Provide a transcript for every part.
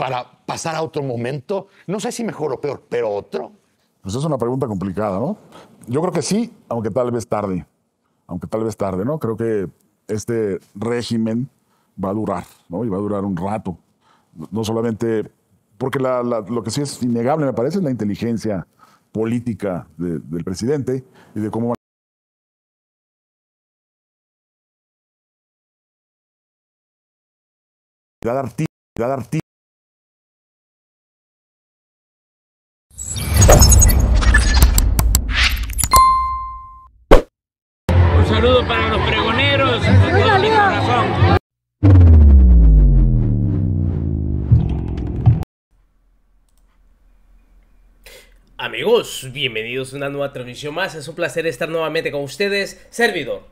para pasar a otro momento? No sé si mejor o peor, pero otro. Pues es una pregunta complicada, ¿no? Yo creo que sí, aunque tal vez tarde. Aunque tal vez tarde, ¿no? Creo que este régimen va a durar, ¿no? Y va a durar un rato. No solamente, porque lo que sí es innegable, me parece, es la inteligencia política del presidente y de cómo... artística, amigos, bienvenidos a una nueva transmisión más. Es un placer estar nuevamente con ustedes, servidor.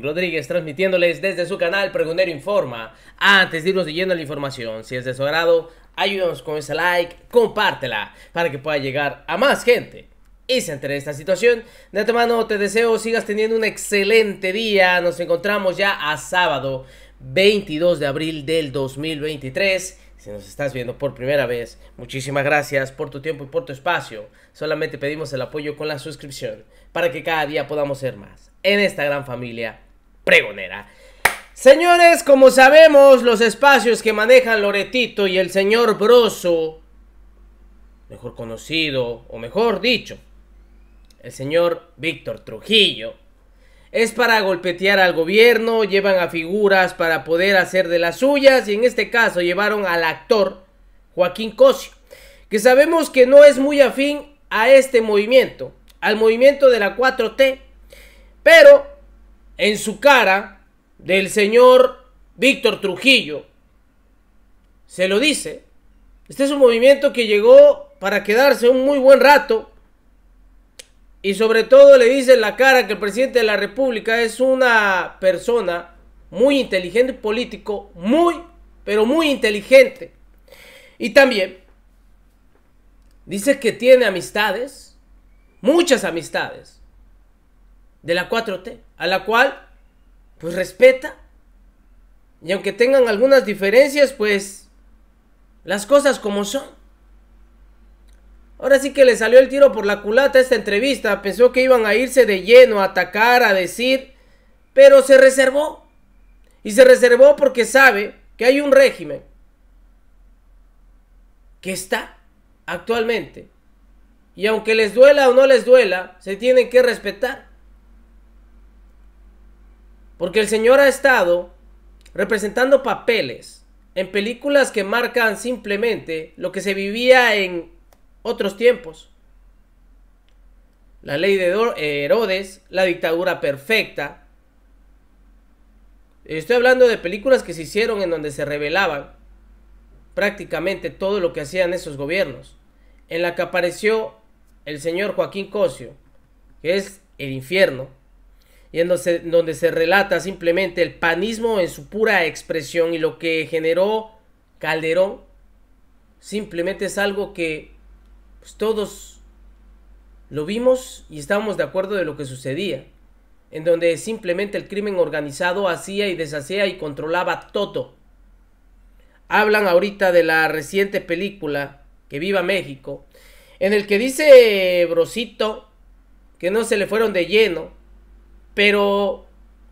Rodríguez transmitiéndoles desde su canal Pregonero Informa. Antes de irnos leyendo la información, si es de su agrado, ayúdanos con ese like, compártela para que pueda llegar a más gente y se esta situación. De mano te deseo sigas teniendo un excelente día. Nos encontramos ya a sábado 22 de abril del 2023 si nos estás viendo por primera vez, muchísimas gracias por tu tiempo y por tu espacio. Solamente pedimos el apoyo con la suscripción para que cada día podamos ser más en esta gran familia pregonera. Señores, como sabemos, los espacios que manejan Loretito y el señor Broso, mejor conocido, o mejor dicho, el señor Víctor Trujillo, es para golpetear al gobierno, llevan a figuras para poder hacer de las suyas y en este caso llevaron al actor Joaquín Cosio, que sabemos que no es muy afín a este movimiento, al movimiento de la 4T, pero en su cara del señor Víctor Trujillo se lo dice, este es un movimiento que llegó para quedarse un muy buen rato y sobre todo le dice en la cara que el presidente de la República es una persona muy inteligente político, muy, pero muy inteligente. Y también dice que tiene amistades, muchas amistades, de la 4T, a la cual pues respeta. Y aunque tengan algunas diferencias, pues las cosas como son. Ahora sí que le salió el tiro por la culata esta entrevista. Pensó que iban a irse de lleno a atacar, a decir, pero se reservó. Y se reservó porque sabe que hay un régimen que está actualmente. Y aunque les duela o no les duela, se tienen que respetar. Porque el señor ha estado representando papeles en películas que marcan simplemente lo que se vivía en otros tiempos. La ley de eh, Herodes, la dictadura perfecta. Estoy hablando de películas que se hicieron en donde se revelaban prácticamente todo lo que hacían esos gobiernos. En la que apareció el señor Joaquín Cosio, que es el infierno, y en donde se relata simplemente el panismo en su pura expresión y lo que generó Calderón, simplemente es algo que pues, todos lo vimos y estábamos de acuerdo de lo que sucedía, en donde simplemente el crimen organizado hacía y deshacía y controlaba todo. Hablan ahorita de la reciente película Que viva México, en el que dice Brosito que no se le fueron de lleno, pero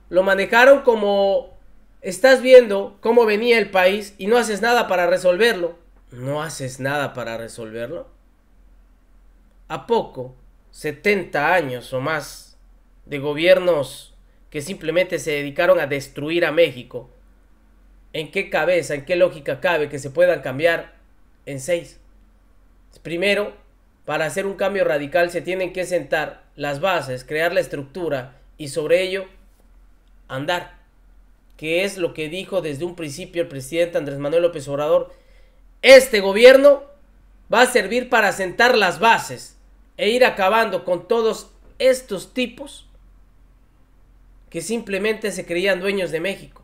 lo manejaron como estás viendo cómo venía el país y no haces nada para resolverlo. ¿No haces nada para resolverlo? a poco 70 años o más de gobiernos que simplemente se dedicaron a destruir a México, ¿en qué cabeza, en qué lógica cabe que se puedan cambiar en seis? Primero, para hacer un cambio radical se tienen que sentar las bases, crear la estructura y sobre ello andar, que es lo que dijo desde un principio el presidente Andrés Manuel López Obrador. Este gobierno va a servir para sentar las bases e ir acabando con todos estos tipos que simplemente se creían dueños de México.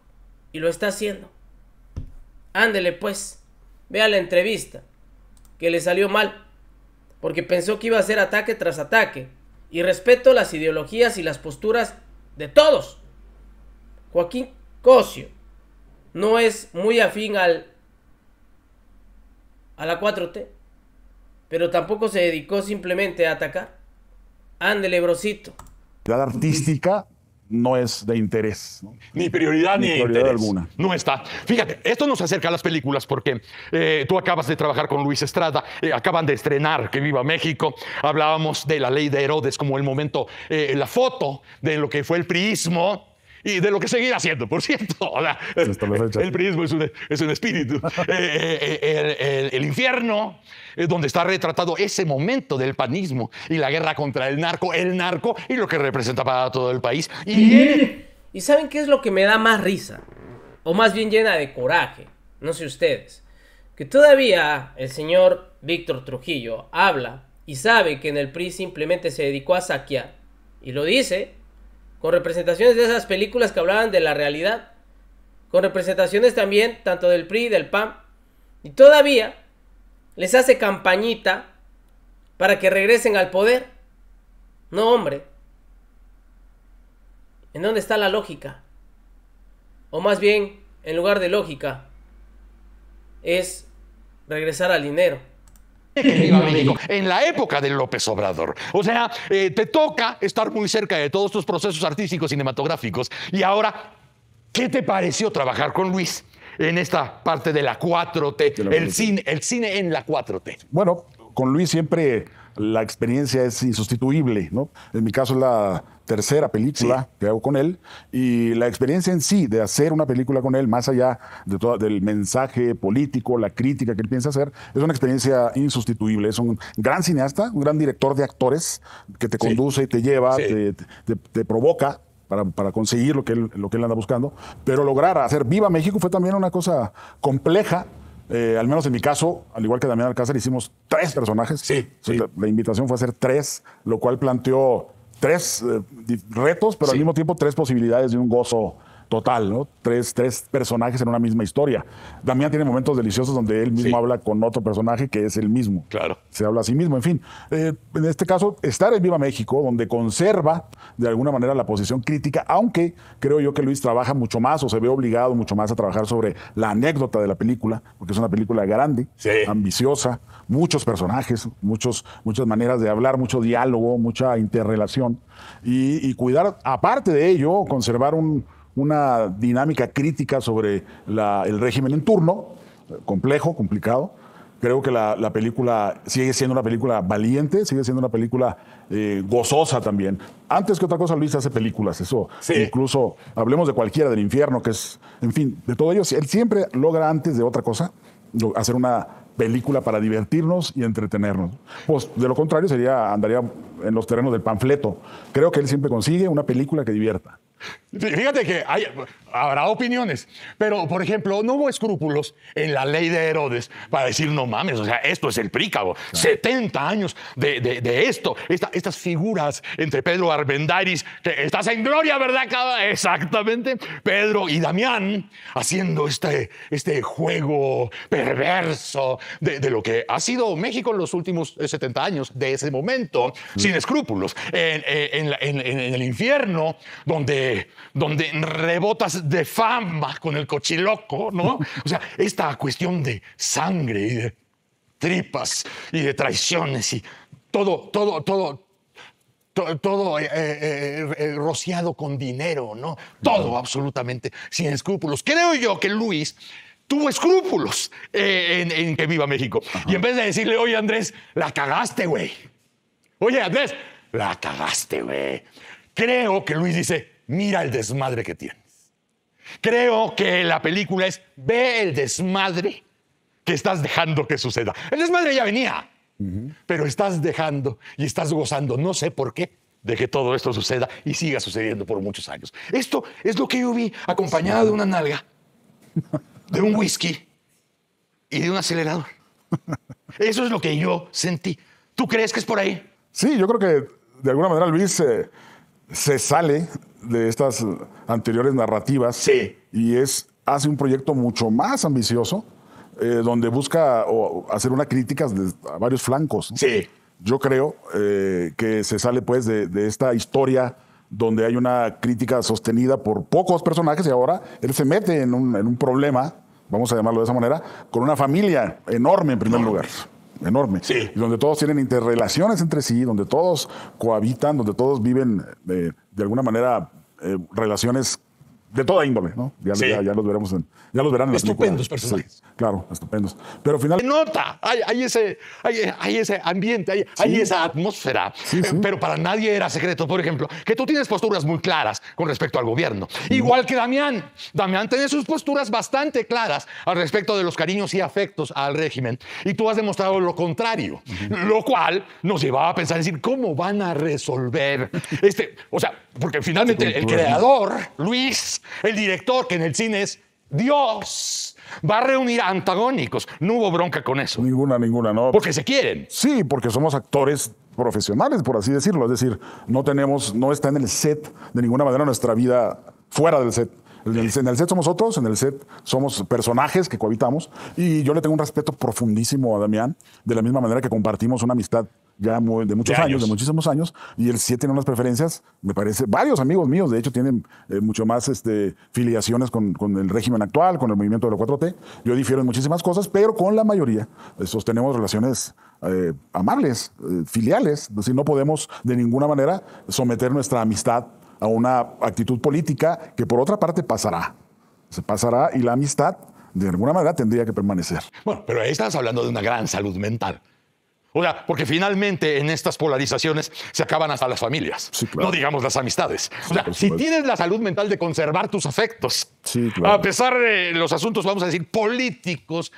Y lo está haciendo. Ándele pues, vea la entrevista, que le salió mal, porque pensó que iba a ser ataque tras ataque. Y respeto las ideologías y las posturas de todos. Joaquín Cosio no es muy afín al a la 4T pero tampoco se dedicó simplemente a atacar. Ándele, brosito. La artística no es de interés. Ni prioridad ni, prioridad interés. alguna. No está. Fíjate, esto nos acerca a las películas porque eh, tú acabas de trabajar con Luis Estrada, eh, acaban de estrenar Que Viva México, hablábamos de la ley de Herodes como el momento, eh, la foto de lo que fue el priismo, y de lo que seguirá haciendo, por cierto. el prismo es un, es un espíritu. Eh, eh, el, infierno, es donde está retratado ese momento del panismo y la guerra contra el narco, el narco y lo que representa para todo el país. Y, ¿Y saben qué es lo que me da más risa? O más bien llena de coraje, no sé ustedes. Que todavía el señor Víctor Trujillo habla y sabe que en el PRI simplemente se dedicó a saquear. Y lo dice con representaciones de esas películas que hablaban de la realidad, con representaciones también tanto del PRI, y del PAN, y todavía les hace campañita para que regresen al poder. No, hombre. ¿En dónde está la lógica? O más bien, en lugar de lógica, es regresar al dinero en la época de López Obrador. O sea, eh, te toca estar muy cerca de todos estos procesos artísticos cinematográficos. Y ahora, ¿qué te pareció trabajar con Luis? en esta parte de la 4T, el cine en la 4T. Bueno, con Luis siempre la experiencia es insustituible, ¿no? En mi caso es la tercera película que hago con él y la experiencia en sí de hacer una película con él, más allá del mensaje político, la crítica que él piensa hacer, es una experiencia insustituible. Es un gran cineasta, un gran director de actores que te conduce y te lleva, te, provoca, para, conseguir lo que, lo que él anda buscando, pero lograr hacer Viva México fue también una cosa compleja eh, al menos en mi caso, al igual que Damián Alcázar, hicimos tres personajes. Sí, La, invitación fue a hacer tres, lo cual planteó tres eh, retos, pero al mismo tiempo tres posibilidades de un gozo total, ¿no? Tres, tres, personajes en una misma historia. Damián tiene momentos deliciosos donde él mismo habla con otro personaje que es el mismo. Claro. Se habla a sí mismo, en fin. Eh, en este caso, estar en Viva México, donde conserva de alguna manera la posición crítica, aunque creo yo que Luis trabaja mucho más o se ve obligado mucho más a trabajar sobre la anécdota de la película, porque es una película grande, ambiciosa, muchos personajes, muchos, muchas maneras de hablar, mucho diálogo, mucha interrelación. y cuidar, aparte de ello, conservar un una dinámica crítica sobre el régimen en turno, complejo, complicado. Creo que la, película sigue siendo una película valiente, sigue siendo una película eh, gozosa también. Antes que otra cosa, Luis hace películas, eso. Incluso hablemos de cualquiera, del infierno, que es, en fin, de todo ello. Él siempre logra antes de otra cosa hacer una película para divertirnos y entretenernos. Pues de lo contrario sería andaría en los terrenos del panfleto. Creo que él siempre consigue una película que divierta. Fíjate que hay, habrá opiniones, pero por ejemplo, no hubo escrúpulos en la ley de Herodes para decir, no mames, o sea, esto es el prícabo, 70 años de, esto, estas figuras entre Pedro Arbendaris, que estás en gloria, ¿verdad, cada Exactamente, Pedro y Damián haciendo este, este juego perverso de, lo que ha sido México en los últimos 70 eh, años, de ese momento, mm. sin escrúpulos, eh, en, en el infierno, donde donde, rebotas de fama con el cochiloco, ¿no? O sea, esta cuestión de sangre y de tripas y de traiciones y todo, todo, todo, todo, eh, eh, eh, rociado con dinero, ¿no? Todo absolutamente sin escrúpulos. Creo yo que Luis tuvo escrúpulos en, que viva México. Y en vez de decirle, oye Andrés, la cagaste, güey. Oye Andrés, la cagaste, güey. Creo que Luis dice, mira el desmadre que tienes. Creo que la película es, ve el desmadre que estás dejando que suceda. El desmadre ya venía, pero estás dejando y estás gozando, no sé por qué, de que todo esto suceda y siga sucediendo por muchos años. Esto es lo que yo vi acompañado de una nalga, de un whisky y de un acelerador. Eso es lo que yo sentí. ¿Tú crees que es por ahí? Sí, yo creo que de alguna manera Luis eh, se sale de estas anteriores narrativas. Sí. Y es, hace un proyecto mucho más ambicioso, eh, donde busca hacer una crítica de, a varios flancos. Sí. Yo creo eh, que se sale pues de, esta historia donde hay una crítica sostenida por pocos personajes y ahora él se mete en un, problema, vamos a llamarlo de esa manera, con una familia enorme en primer lugar enorme, sí. donde todos tienen interrelaciones entre sí, donde todos cohabitan, donde todos viven de, eh, de alguna manera eh, relaciones de toda índole, ¿no? Ya, los veremos en, ya los verán Estupendos personajes. claro, estupendos. Pero final Nota, hay, ese, hay, ese ambiente, hay, esa atmósfera. Eh, pero para nadie era secreto, por ejemplo, que tú tienes posturas muy claras con respecto al gobierno. Igual que Damián. Damián tiene sus posturas bastante claras al respecto de los cariños y afectos al régimen. Y tú has demostrado lo contrario, lo cual nos llevaba a pensar, decir, ¿cómo van a resolver este? O sea, porque finalmente el creador, Luis, el director, que en el cine es Dios, va a reunir antagónicos. No hubo bronca con eso. Ninguna, ninguna, no. Porque se quieren. Sí, porque somos actores profesionales, por así decirlo. Es decir, no tenemos, no está en el set de ninguna manera nuestra vida fuera del set. En el, set somos otros, en el set somos personajes que cohabitamos. Y yo le tengo un respeto profundísimo a Damián, de la misma manera que compartimos una amistad ya de muchos años. de muchísimos años, y el 7 tiene unas preferencias, me parece, varios amigos míos, de hecho, tienen eh, mucho más este, filiaciones con, el régimen actual, con el movimiento de los 4T. Yo difiero en muchísimas cosas, pero con la mayoría eh, sostenemos relaciones eh, amables, filiales, no podemos de ninguna manera someter nuestra amistad a una actitud política que por otra parte pasará. Se pasará y la amistad de alguna manera tendría que permanecer. Bueno, pero ahí estás hablando de una gran salud mental. O sea, porque finalmente en estas polarizaciones se acaban hasta las familias, no digamos las amistades. o sea, si tienes la salud mental de conservar tus afectos, a pesar de los asuntos, vamos a decir, políticos,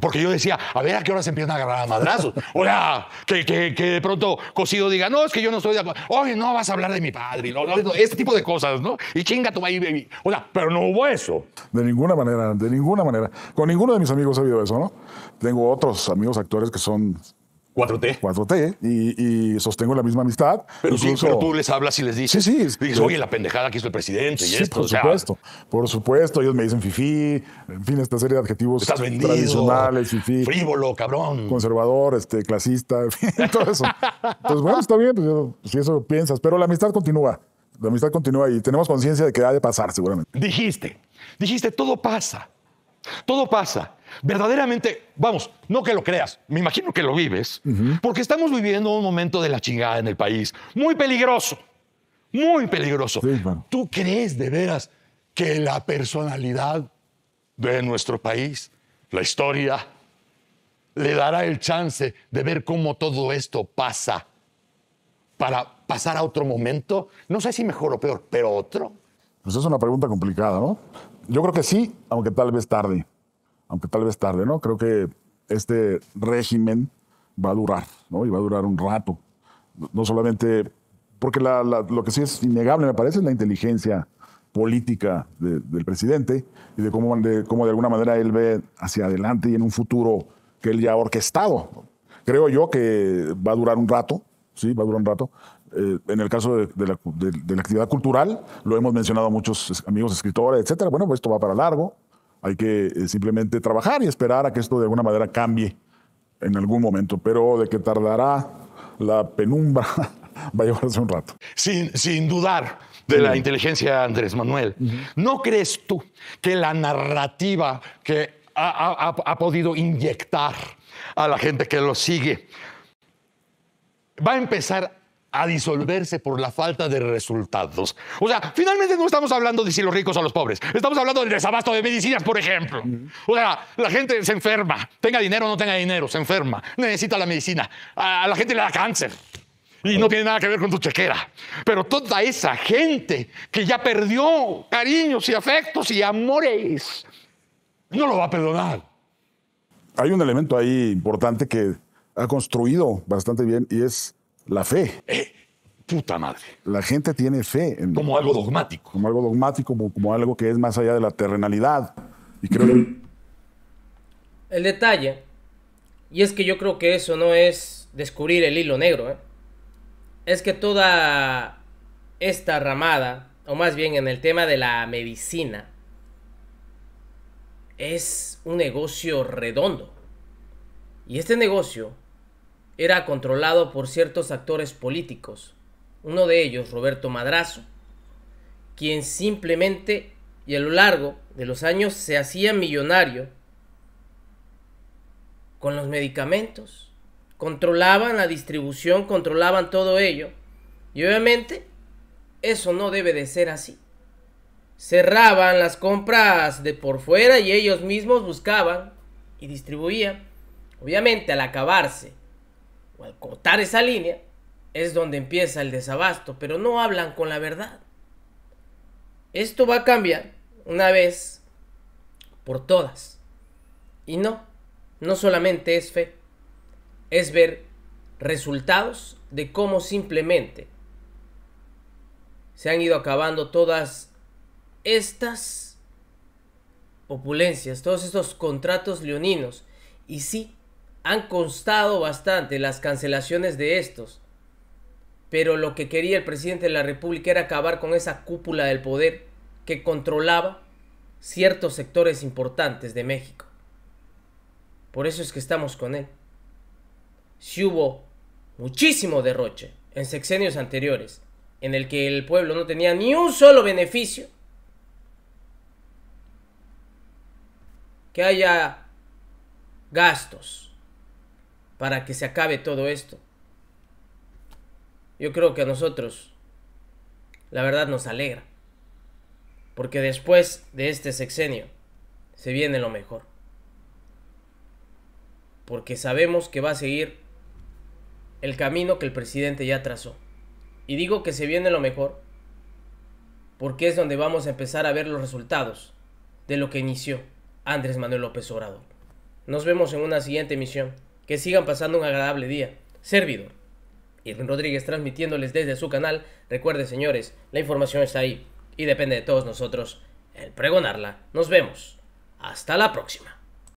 porque yo decía, a ver a qué hora se empiezan a agarrar a madrazos. O sea, que, que, de pronto Cosido diga, no, es que yo no estoy de acuerdo, oye, no vas a hablar de mi padre, este tipo de cosas, ¿no? Y chinga tu baby. O sea, pero no hubo eso. De ninguna manera, de ninguna manera. Con ninguno de mis amigos ha habido eso, ¿no? Tengo otros amigos actores que son 4T. 4T, y, sostengo la misma amistad. Pero, incluso... tú les hablas y les dices. Sí, sí. Dices, oye, la pendejada que hizo el presidente y sí, esto. Por supuesto, por supuesto. Ellos me dicen fifí, en fin, esta serie de adjetivos tradicionales, fifí. Frívolo, cabrón. Conservador, este, clasista, en fin, todo eso. Entonces, bueno, está bien, pues, si eso piensas. Pero la amistad continúa. La amistad continúa y tenemos conciencia de que ha de pasar, seguramente. Dijiste, dijiste, todo pasa. Todo pasa. Verdaderamente, vamos, no que lo creas, me imagino que lo vives, porque estamos viviendo un momento de la chingada en el país, muy peligroso, muy peligroso. ¿Tú crees de veras que la personalidad de nuestro país, la historia, le dará el chance de ver cómo todo esto pasa para pasar a otro momento? No sé si mejor o peor, pero otro. Pues es una pregunta complicada, ¿no? Yo creo que sí, aunque tal vez tarde. Aunque tal vez tarde, ¿no? Creo que este régimen va a durar, ¿no? Y va a durar un rato. No solamente, porque lo que sí es innegable, me parece, es la inteligencia política del presidente y de cómo, de cómo de alguna manera él ve hacia adelante y en un futuro que él ya ha orquestado. Creo yo que va a durar un rato, sí, va a durar un rato, eh, en el caso de, la, actividad cultural, lo hemos mencionado a muchos amigos escritores, etcétera. Bueno, pues esto va para largo. Hay que eh, simplemente trabajar y esperar a que esto de alguna manera cambie en algún momento, pero de que tardará la penumbra va a llevarse un rato. Sin, sin dudar de la inteligencia Andrés Manuel, ¿no crees tú que la narrativa que ha, ha podido inyectar a la gente que lo sigue va a empezar a a disolverse por la falta de resultados. O sea, finalmente no estamos hablando de si los ricos a los pobres. Estamos hablando del desabasto de medicinas, por ejemplo. O sea, la gente se enferma. Tenga dinero o no tenga dinero, se enferma. Necesita la medicina. A la gente le da cáncer. Y no tiene nada que ver con tu chequera. Pero toda esa gente que ya perdió cariños y afectos y amores, no lo va a perdonar. Hay un elemento ahí importante que ha construido bastante bien y es la fe. Eh, puta madre. La gente tiene fe. En, como algo dogmático. Como algo dogmático, como, algo que es más allá de la terrenalidad. Y creo que... El detalle, y es que yo creo que eso no es descubrir el hilo negro, ¿eh? es que toda esta ramada, o más bien en el tema de la medicina, es un negocio redondo. Y este negocio era controlado por ciertos actores políticos, uno de ellos Roberto Madrazo, quien simplemente y a lo largo de los años se hacía millonario con los medicamentos. Controlaban la distribución, controlaban todo ello. Y obviamente eso no debe de ser así. Cerraban las compras de por fuera y ellos mismos buscaban y distribuían. Obviamente al acabarse al cortar esa línea, es donde empieza el desabasto, pero no hablan con la verdad. Esto va a cambiar una vez por todas. Y no, no solamente es fe, es ver resultados de cómo simplemente se han ido acabando todas estas opulencias, todos estos contratos leoninos. Y sí, han constado bastante las cancelaciones de estos. Pero lo que quería el presidente de la República era acabar con esa cúpula del poder que controlaba ciertos sectores importantes de México. Por eso es que estamos con él. Si hubo muchísimo derroche en sexenios anteriores, en el que el pueblo no tenía ni un solo beneficio, que haya gastos, para que se acabe todo esto. Yo creo que a nosotros, la verdad, nos alegra. Porque después de este sexenio, se viene lo mejor. Porque sabemos que va a seguir el camino que el presidente ya trazó. Y digo que se viene lo mejor, porque es donde vamos a empezar a ver los resultados de lo que inició Andrés Manuel López Obrador. Nos vemos en una siguiente emisión. Que sigan pasando un agradable día. Servidor. Irwin Rodríguez transmitiéndoles desde su canal. Recuerden, señores, la información está ahí y depende de todos nosotros el pregonarla. Nos vemos. Hasta la próxima.